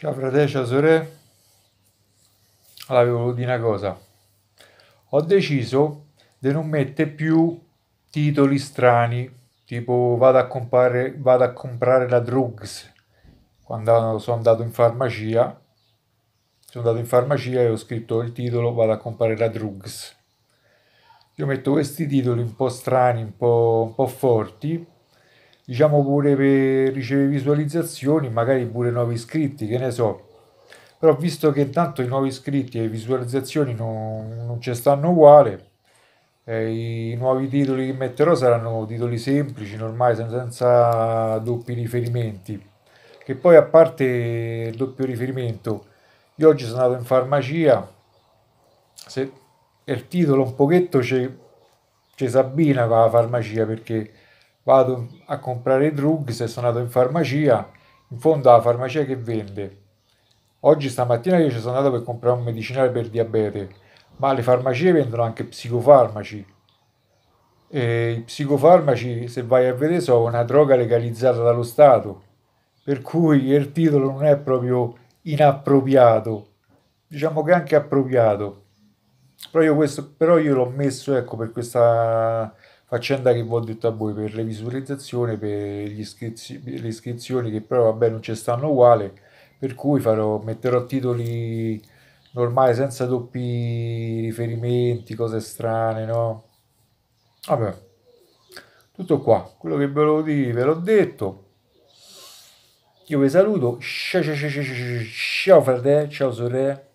Ciao fratelli, ciao sorelle. Allora vi volevo dire una cosa. Ho deciso di non mettere più titoli strani, tipo vado a, compare, vado a comprare la drugs. Quando sono andato in farmacia, sono andato in farmacia e ho scritto il titolo vado a comprare la drugs. Io metto questi titoli un po' strani, un po', un po forti, diciamo pure per ricevere visualizzazioni, magari pure nuovi iscritti, che ne so. Però visto che intanto i nuovi iscritti e le visualizzazioni non, non ci stanno uguale, eh, i nuovi titoli che metterò saranno titoli semplici, normali, senza doppi riferimenti. Che poi a parte il doppio riferimento, io oggi sono andato in farmacia, se, il titolo un pochetto ci sabbina con la farmacia perché vado a comprare i drug se sono andato in farmacia, in fondo alla farmacia che vende. Oggi stamattina io ci sono andato per comprare un medicinale per diabete, ma le farmacie vendono anche psicofarmaci. E I psicofarmaci, se vai a vedere, sono una droga legalizzata dallo Stato, per cui il titolo non è proprio inappropriato, diciamo che anche appropriato. Però io, questo, però io l'ho messo ecco, per questa faccenda che vi ho detto a voi per le visualizzazioni, per iscrizi, le iscrizioni che però vabbè non ci stanno uguale, per cui farò, metterò titoli normali senza doppi riferimenti, cose strane, no? Vabbè, tutto qua, quello che ve lo dire, ve l'ho detto. Io vi saluto, ciao, ciao, ciao, ciao, ciao fratello, ciao sorella.